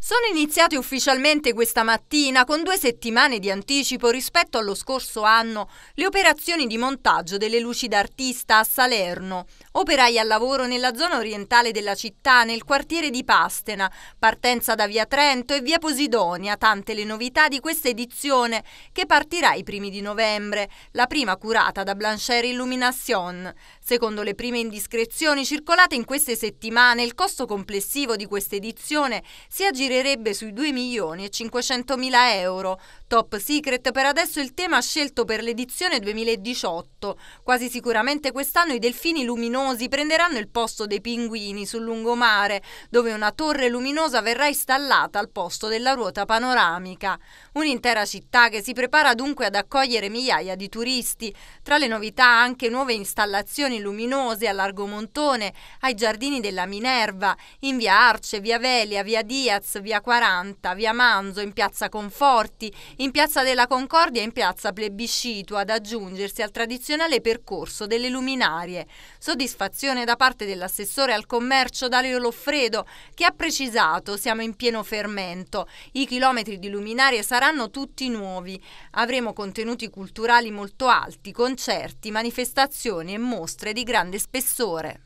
Sono iniziate ufficialmente questa mattina, con due settimane di anticipo rispetto allo scorso anno, le operazioni di montaggio delle luci d'artista a Salerno. Operai al lavoro nella zona orientale della città, nel quartiere di Pastena, partenza da via Trento e via Posidonia, tante le novità di questa edizione che partirà i primi di novembre, la prima curata da Blanchère Illumination. Secondo le prime indiscrezioni circolate in queste settimane, il costo complessivo di questa edizione si aggira girerebbe sui 2 milioni e 500 mila euro. Top Secret per adesso il tema scelto per l'edizione 2018. Quasi sicuramente quest'anno i delfini luminosi prenderanno il posto dei pinguini sul lungomare, dove una torre luminosa verrà installata al posto della ruota panoramica. Un'intera città che si prepara dunque ad accogliere migliaia di turisti. Tra le novità anche nuove installazioni luminose a Largo Montone, ai giardini della Minerva, in via Arce, via Velia, via Diaz, via 40, via Manzo, in piazza Conforti, in piazza della Concordia e in piazza Plebiscito ad aggiungersi al tradizionale percorso delle luminarie. Soddisfazione da parte dell'assessore al commercio Dario Loffredo che ha precisato siamo in pieno fermento, i chilometri di luminarie saranno tutti nuovi, avremo contenuti culturali molto alti, concerti, manifestazioni e mostre di grande spessore.